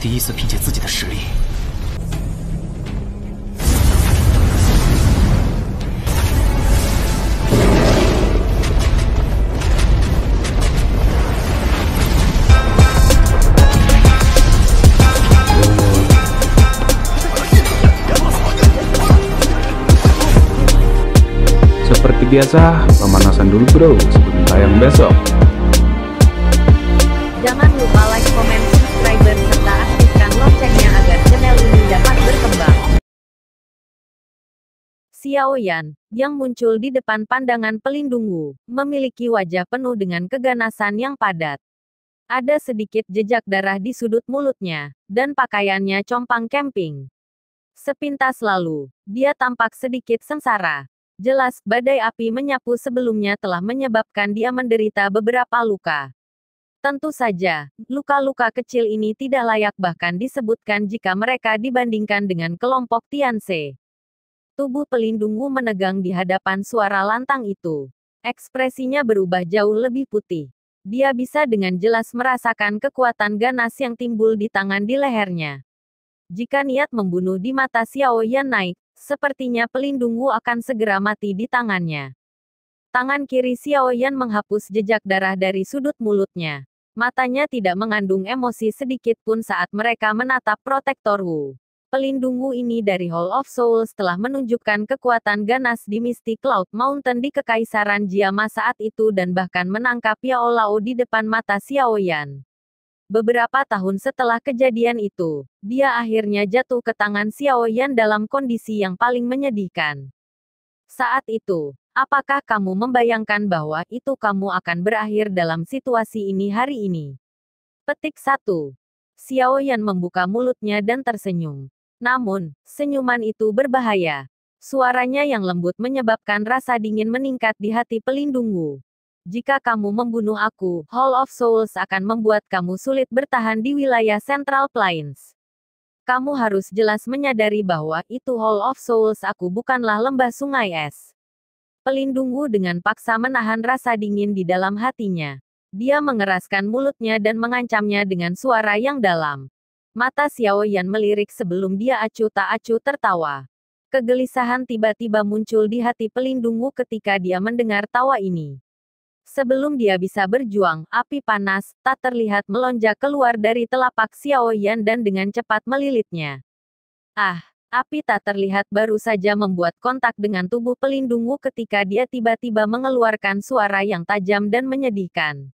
第一次凭借自己的实力。biasa biasa, pemanasan dulu bro sebelum tayang besok. Jangan lupa like, komen, Xiao Yan yang muncul di depan pandangan pelindung Wu, memiliki wajah penuh dengan keganasan yang padat. Ada sedikit jejak darah di sudut mulutnya, dan pakaiannya compang camping. Sepintas lalu, dia tampak sedikit sengsara. Jelas, badai api menyapu sebelumnya telah menyebabkan dia menderita beberapa luka. Tentu saja, luka-luka kecil ini tidak layak bahkan disebutkan jika mereka dibandingkan dengan kelompok Tianse. Tubuh pelindungmu menegang di hadapan suara lantang itu. Ekspresinya berubah jauh lebih putih. Dia bisa dengan jelas merasakan kekuatan ganas yang timbul di tangan di lehernya. Jika niat membunuh di mata Xiao Yan naik, sepertinya pelindungmu akan segera mati di tangannya. Tangan kiri Xiao Yan menghapus jejak darah dari sudut mulutnya. Matanya tidak mengandung emosi sedikit pun saat mereka menatap protektor Wu pelindungu ini dari Hall of Souls telah menunjukkan kekuatan ganas di Mystic Cloud Mountain di Kekaisaran Jiama saat itu dan bahkan menangkap Yao Lao di depan mata Xiao Yan. Beberapa tahun setelah kejadian itu, dia akhirnya jatuh ke tangan Xiao Yan dalam kondisi yang paling menyedihkan. Saat itu, apakah kamu membayangkan bahwa itu kamu akan berakhir dalam situasi ini hari ini? Petik 1. Xiao Yan membuka mulutnya dan tersenyum. Namun, senyuman itu berbahaya. Suaranya yang lembut menyebabkan rasa dingin meningkat di hati pelindungmu. Jika kamu membunuh aku, Hall of Souls akan membuat kamu sulit bertahan di wilayah Central Plains. Kamu harus jelas menyadari bahwa itu Hall of Souls aku bukanlah lembah sungai es. Pelindungmu dengan paksa menahan rasa dingin di dalam hatinya. Dia mengeraskan mulutnya dan mengancamnya dengan suara yang dalam. Mata Xiao Yan melirik sebelum dia acu tak acu tertawa. Kegelisahan tiba-tiba muncul di hati pelindungmu ketika dia mendengar tawa ini. Sebelum dia bisa berjuang, api panas, tak terlihat melonjak keluar dari telapak Xiao Yan dan dengan cepat melilitnya. Ah, api tak terlihat baru saja membuat kontak dengan tubuh pelindungmu ketika dia tiba-tiba mengeluarkan suara yang tajam dan menyedihkan.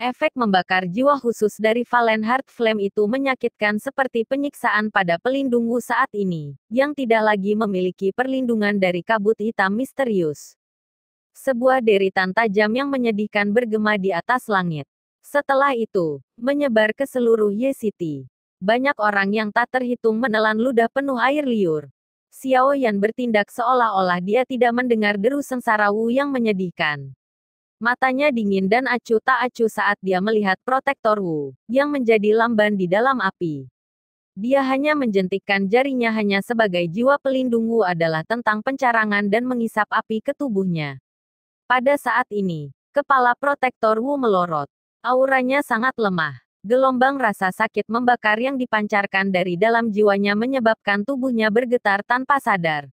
Efek membakar jiwa khusus dari Heart Flame itu menyakitkan seperti penyiksaan pada pelindungmu saat ini, yang tidak lagi memiliki perlindungan dari kabut hitam misterius. Sebuah deritan tajam yang menyedihkan bergema di atas langit. Setelah itu, menyebar ke seluruh Ye City. Banyak orang yang tak terhitung menelan ludah penuh air liur. Xiao Yan bertindak seolah-olah dia tidak mendengar deru sengsara Wu yang menyedihkan. Matanya dingin dan acuh tak acuh saat dia melihat protektor Wu, yang menjadi lamban di dalam api. Dia hanya menjentikkan jarinya hanya sebagai jiwa pelindung Wu adalah tentang pencarangan dan mengisap api ke tubuhnya. Pada saat ini, kepala protektor Wu melorot. Auranya sangat lemah. Gelombang rasa sakit membakar yang dipancarkan dari dalam jiwanya menyebabkan tubuhnya bergetar tanpa sadar.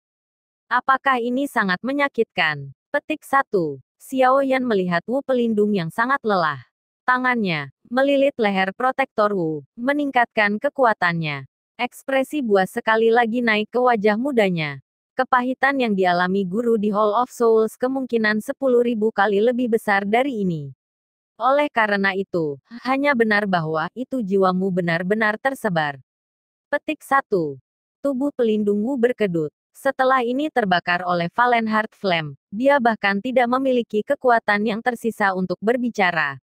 Apakah ini sangat menyakitkan? Petik 1. Xiao Yan melihat Wu pelindung yang sangat lelah. Tangannya melilit leher protektor Wu, meningkatkan kekuatannya. Ekspresi buas sekali lagi naik ke wajah mudanya. Kepahitan yang dialami guru di Hall of Souls kemungkinan 10.000 kali lebih besar dari ini. Oleh karena itu, hanya benar bahwa itu jiwamu benar-benar tersebar. Petik 1. Tubuh pelindung Wu berkedut. Setelah ini terbakar oleh Valenhard Flame, dia bahkan tidak memiliki kekuatan yang tersisa untuk berbicara.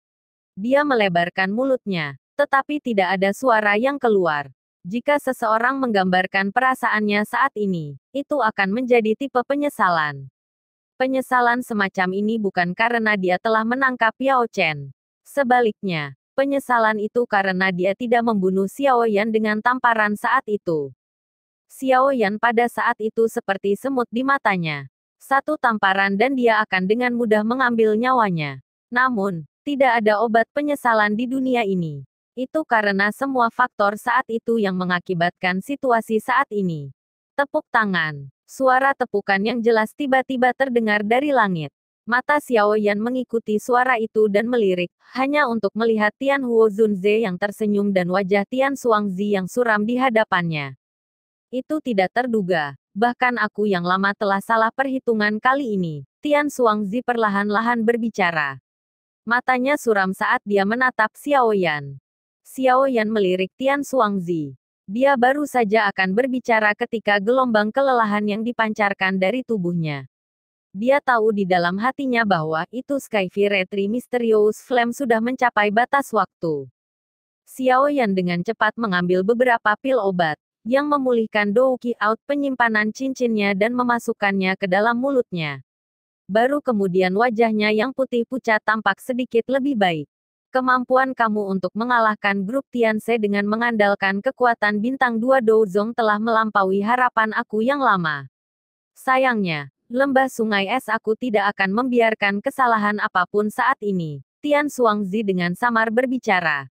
Dia melebarkan mulutnya, tetapi tidak ada suara yang keluar. Jika seseorang menggambarkan perasaannya saat ini, itu akan menjadi tipe penyesalan. Penyesalan semacam ini bukan karena dia telah menangkap Yao Chen. Sebaliknya, penyesalan itu karena dia tidak membunuh Xiao Yan dengan tamparan saat itu. Xiao Yan pada saat itu seperti semut di matanya. Satu tamparan dan dia akan dengan mudah mengambil nyawanya. Namun, tidak ada obat penyesalan di dunia ini. Itu karena semua faktor saat itu yang mengakibatkan situasi saat ini. Tepuk tangan. Suara tepukan yang jelas tiba-tiba terdengar dari langit. Mata Xiao Yan mengikuti suara itu dan melirik, hanya untuk melihat Tian Huo Zunze yang tersenyum dan wajah Tian Suangzi yang suram di hadapannya. Itu tidak terduga. Bahkan aku yang lama telah salah perhitungan kali ini. Tian Suangzi perlahan-lahan berbicara. Matanya suram saat dia menatap Xiao Yan. Xiao Yan melirik Tian Suangzi. Dia baru saja akan berbicara ketika gelombang kelelahan yang dipancarkan dari tubuhnya. Dia tahu di dalam hatinya bahwa itu Skyfi Retri Mysterious Flame sudah mencapai batas waktu. Xiao Yan dengan cepat mengambil beberapa pil obat yang memulihkan Douki out penyimpanan cincinnya dan memasukkannya ke dalam mulutnya. Baru kemudian wajahnya yang putih pucat tampak sedikit lebih baik. Kemampuan kamu untuk mengalahkan grup Tianse dengan mengandalkan kekuatan bintang dua Douzong telah melampaui harapan aku yang lama. Sayangnya, lembah sungai es aku tidak akan membiarkan kesalahan apapun saat ini. Tian Suangzi dengan samar berbicara.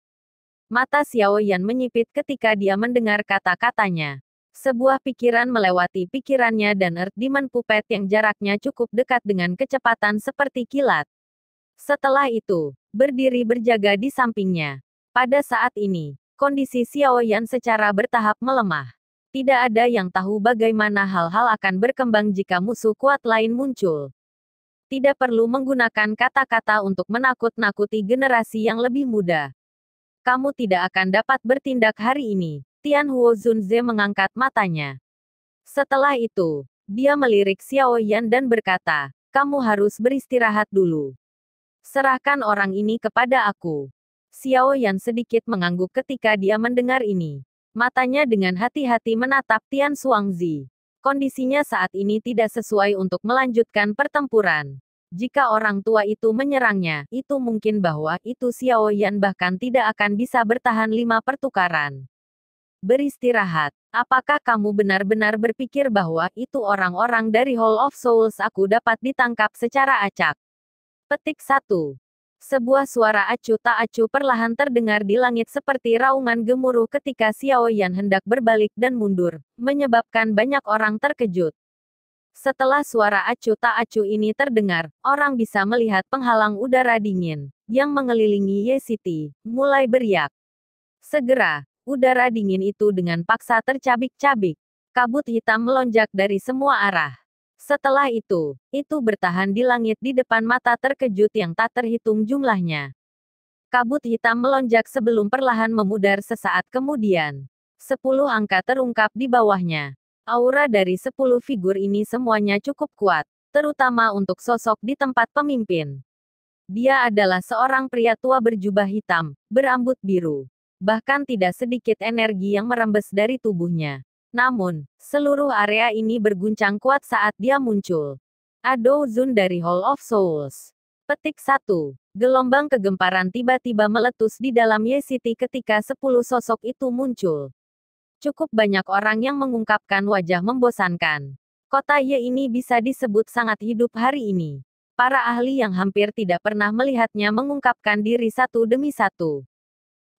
Mata Xiao Yan menyipit ketika dia mendengar kata-katanya. Sebuah pikiran melewati pikirannya dan Earth Demon Puppet yang jaraknya cukup dekat dengan kecepatan seperti kilat. Setelah itu, berdiri berjaga di sampingnya. Pada saat ini, kondisi Xiao Yan secara bertahap melemah. Tidak ada yang tahu bagaimana hal-hal akan berkembang jika musuh kuat lain muncul. Tidak perlu menggunakan kata-kata untuk menakut-nakuti generasi yang lebih muda kamu tidak akan dapat bertindak hari ini. Tian Huo Zunze mengangkat matanya. Setelah itu, dia melirik Xiao Yan dan berkata, kamu harus beristirahat dulu. Serahkan orang ini kepada aku. Xiao Yan sedikit mengangguk ketika dia mendengar ini. Matanya dengan hati-hati menatap Tian Suangzi. Kondisinya saat ini tidak sesuai untuk melanjutkan pertempuran. Jika orang tua itu menyerangnya, itu mungkin bahwa itu Xiao Yan bahkan tidak akan bisa bertahan lima pertukaran. Beristirahat. Apakah kamu benar-benar berpikir bahwa itu orang-orang dari Hall of Souls aku dapat ditangkap secara acak? Petik 1. Sebuah suara acuh tak acuh perlahan terdengar di langit seperti raungan gemuruh ketika Xiao Yan hendak berbalik dan mundur, menyebabkan banyak orang terkejut. Setelah suara acu tak acu ini terdengar, orang bisa melihat penghalang udara dingin yang mengelilingi Ye-City mulai beriak. Segera, udara dingin itu dengan paksa tercabik-cabik. Kabut hitam melonjak dari semua arah. Setelah itu, itu bertahan di langit di depan mata terkejut yang tak terhitung jumlahnya. Kabut hitam melonjak sebelum perlahan memudar sesaat kemudian. Sepuluh angka terungkap di bawahnya. Aura dari sepuluh figur ini semuanya cukup kuat, terutama untuk sosok di tempat pemimpin. Dia adalah seorang pria tua berjubah hitam, berambut biru. Bahkan tidak sedikit energi yang merembes dari tubuhnya. Namun, seluruh area ini berguncang kuat saat dia muncul. Ado Zun dari Hall of Souls. Petik 1. Gelombang kegemparan tiba-tiba meletus di dalam Ye City ketika 10 sosok itu muncul. Cukup banyak orang yang mengungkapkan wajah membosankan. Kota Y ini bisa disebut sangat hidup hari ini. Para ahli yang hampir tidak pernah melihatnya mengungkapkan diri satu demi satu.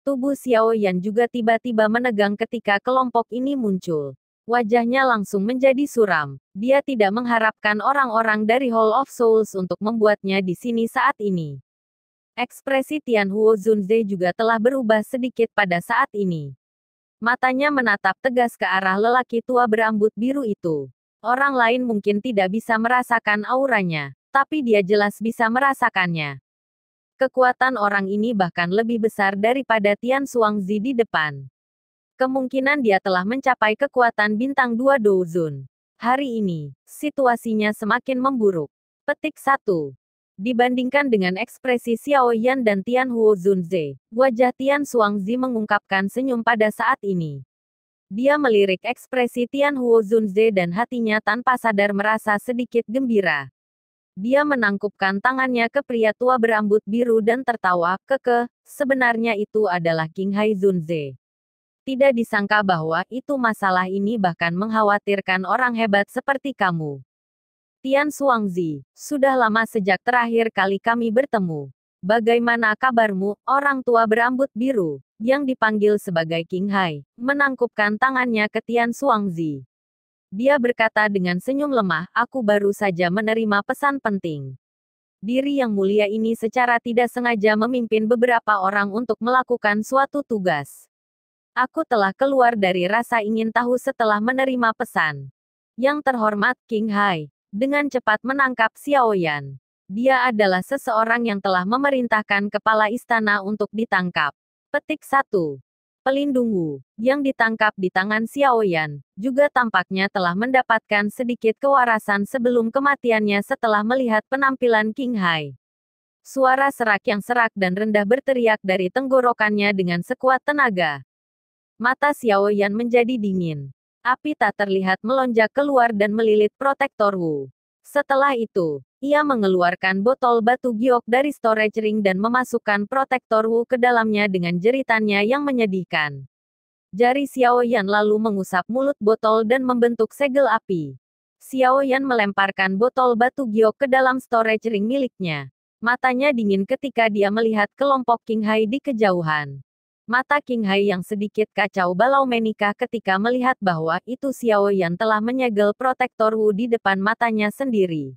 Tubuh Xiao Yan juga tiba-tiba menegang ketika kelompok ini muncul. Wajahnya langsung menjadi suram. Dia tidak mengharapkan orang-orang dari Hall of Souls untuk membuatnya di sini saat ini. Ekspresi Tian Huo Zunze juga telah berubah sedikit pada saat ini. Matanya menatap tegas ke arah lelaki tua berambut biru itu. Orang lain mungkin tidak bisa merasakan auranya, tapi dia jelas bisa merasakannya. Kekuatan orang ini bahkan lebih besar daripada Tian Suangzi di depan. Kemungkinan dia telah mencapai kekuatan bintang 2 Douzun. Hari ini, situasinya semakin memburuk. Petik 1. Dibandingkan dengan ekspresi Xiao Yan dan Tian Huo Zunze, wajah Tian Xuangzi mengungkapkan senyum pada saat ini. Dia melirik ekspresi Tian Huo Zunze dan hatinya tanpa sadar merasa sedikit gembira. Dia menangkupkan tangannya ke pria tua berambut biru dan tertawa, keke, sebenarnya itu adalah King Hai Zunze. Tidak disangka bahwa itu masalah ini bahkan mengkhawatirkan orang hebat seperti kamu. Tian Suangzi, sudah lama sejak terakhir kali kami bertemu. Bagaimana kabarmu, orang tua berambut biru, yang dipanggil sebagai King Hai, menangkupkan tangannya ke Tian Suangzi. Dia berkata dengan senyum lemah, aku baru saja menerima pesan penting. Diri yang mulia ini secara tidak sengaja memimpin beberapa orang untuk melakukan suatu tugas. Aku telah keluar dari rasa ingin tahu setelah menerima pesan. Yang terhormat King Hai, dengan cepat menangkap Xiao Yan, Dia adalah seseorang yang telah memerintahkan kepala istana untuk ditangkap. Petik satu, Pelindung Wu, yang ditangkap di tangan Xiao Yan juga tampaknya telah mendapatkan sedikit kewarasan sebelum kematiannya setelah melihat penampilan King Hai. Suara serak yang serak dan rendah berteriak dari tenggorokannya dengan sekuat tenaga. Mata Xiao Yan menjadi dingin. Api tak terlihat melonjak keluar dan melilit protektor Wu. Setelah itu, ia mengeluarkan botol batu giok dari storage ring dan memasukkan protektor Wu ke dalamnya dengan jeritannya yang menyedihkan. Jari Xiao Yan lalu mengusap mulut botol dan membentuk segel api. Xiao Yan melemparkan botol batu giok ke dalam storage ring miliknya. Matanya dingin ketika dia melihat kelompok King Hai di kejauhan. Mata King Hai yang sedikit kacau balau menikah ketika melihat bahwa itu Xiao Yan telah menyegel protektor Wu di depan matanya sendiri.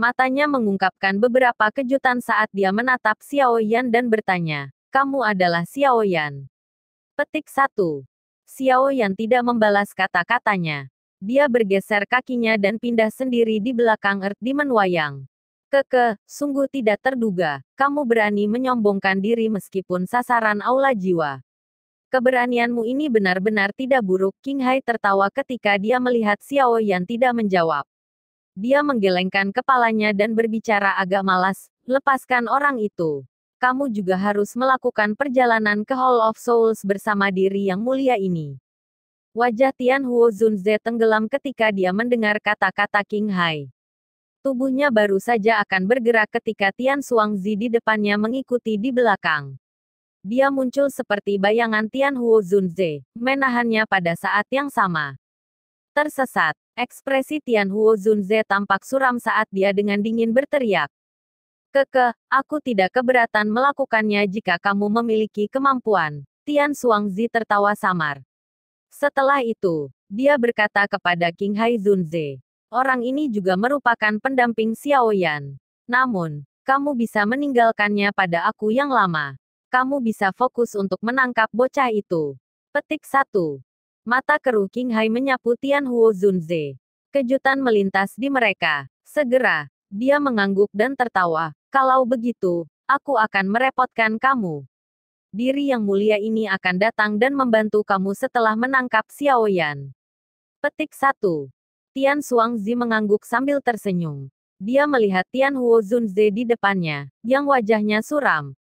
Matanya mengungkapkan beberapa kejutan saat dia menatap Xiao Yan dan bertanya, kamu adalah Xiao Yan. Petik 1. Xiao Yan tidak membalas kata-katanya. Dia bergeser kakinya dan pindah sendiri di belakang Earth Demon Wayang. Keke, sungguh tidak terduga, kamu berani menyombongkan diri meskipun sasaran aula jiwa. Keberanianmu ini benar-benar tidak buruk. King Hai tertawa ketika dia melihat Xiao Yan tidak menjawab. Dia menggelengkan kepalanya dan berbicara agak malas, lepaskan orang itu. Kamu juga harus melakukan perjalanan ke Hall of Souls bersama diri yang mulia ini. Wajah Tian Huo Zunze tenggelam ketika dia mendengar kata-kata King Hai. Tubuhnya baru saja akan bergerak ketika Tian Xuangzi di depannya mengikuti di belakang. Dia muncul seperti bayangan Tian Huo Zunze, menahannya pada saat yang sama. Tersesat, ekspresi Tian Huo Zunze tampak suram saat dia dengan dingin berteriak. Keke, aku tidak keberatan melakukannya jika kamu memiliki kemampuan. Tian Xuangzi tertawa samar. Setelah itu, dia berkata kepada King Hai Zunze, Orang ini juga merupakan pendamping Xiao Yan. Namun, kamu bisa meninggalkannya pada aku yang lama. Kamu bisa fokus untuk menangkap bocah itu. Petik 1. Mata keruh King Hai menyapu Tian Huo Zunze. Kejutan melintas di mereka. Segera, dia mengangguk dan tertawa. Kalau begitu, aku akan merepotkan kamu. Diri yang mulia ini akan datang dan membantu kamu setelah menangkap Xiao Yan. Petik 1. Tian Suangzi mengangguk sambil tersenyum. Dia melihat Tian Huo Zunze di depannya, yang wajahnya suram.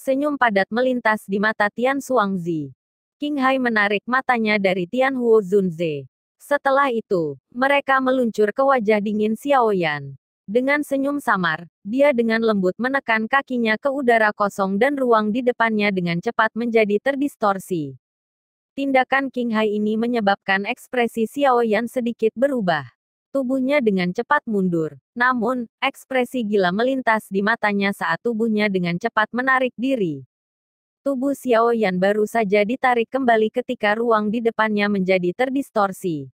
Senyum padat melintas di mata Tian Suangzi. King Hai menarik matanya dari Tian Huo Zunze. Setelah itu, mereka meluncur ke wajah dingin Xiao Yan. Dengan senyum samar, dia dengan lembut menekan kakinya ke udara kosong dan ruang di depannya dengan cepat menjadi terdistorsi. Tindakan King Hai ini menyebabkan ekspresi Xiao Yan sedikit berubah. Tubuhnya dengan cepat mundur. Namun, ekspresi gila melintas di matanya saat tubuhnya dengan cepat menarik diri. Tubuh Xiao Yan baru saja ditarik kembali ketika ruang di depannya menjadi terdistorsi.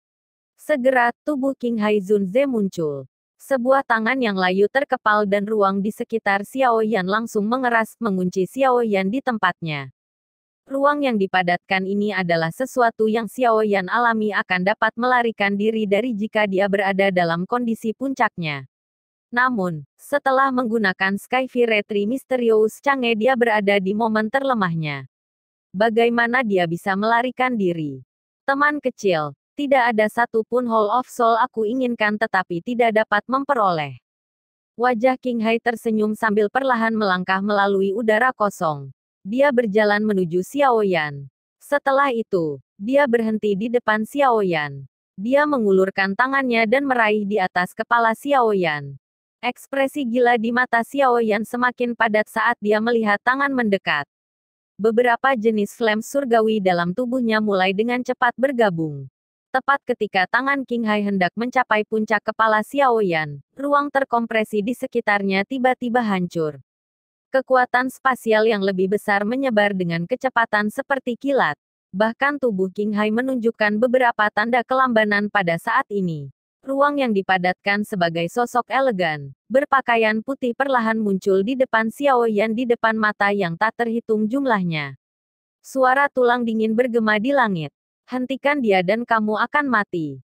Segera, tubuh King Hai Zunze muncul. Sebuah tangan yang layu terkepal dan ruang di sekitar Xiao Yan langsung mengeras, mengunci Xiao Yan di tempatnya. Ruang yang dipadatkan ini adalah sesuatu yang Xiao Yan alami akan dapat melarikan diri dari jika dia berada dalam kondisi puncaknya. Namun, setelah menggunakan Sky Retri Misterius Change dia berada di momen terlemahnya. Bagaimana dia bisa melarikan diri? Teman kecil, tidak ada satupun Hall of Soul aku inginkan tetapi tidak dapat memperoleh. Wajah King Hai tersenyum sambil perlahan melangkah melalui udara kosong. Dia berjalan menuju Xiaoyan. Setelah itu, dia berhenti di depan Xiaoyan. Dia mengulurkan tangannya dan meraih di atas kepala Xiaoyan. Ekspresi gila di mata Xiaoyan semakin padat saat dia melihat tangan mendekat. Beberapa jenis flame surgawi dalam tubuhnya mulai dengan cepat bergabung. Tepat ketika tangan King Hai hendak mencapai puncak kepala Xiaoyan, ruang terkompresi di sekitarnya tiba-tiba hancur. Kekuatan spasial yang lebih besar menyebar dengan kecepatan seperti kilat. Bahkan tubuh King Hai menunjukkan beberapa tanda kelambanan pada saat ini. Ruang yang dipadatkan sebagai sosok elegan, berpakaian putih perlahan muncul di depan Xiao Yan di depan mata yang tak terhitung jumlahnya. Suara tulang dingin bergema di langit. Hentikan dia dan kamu akan mati.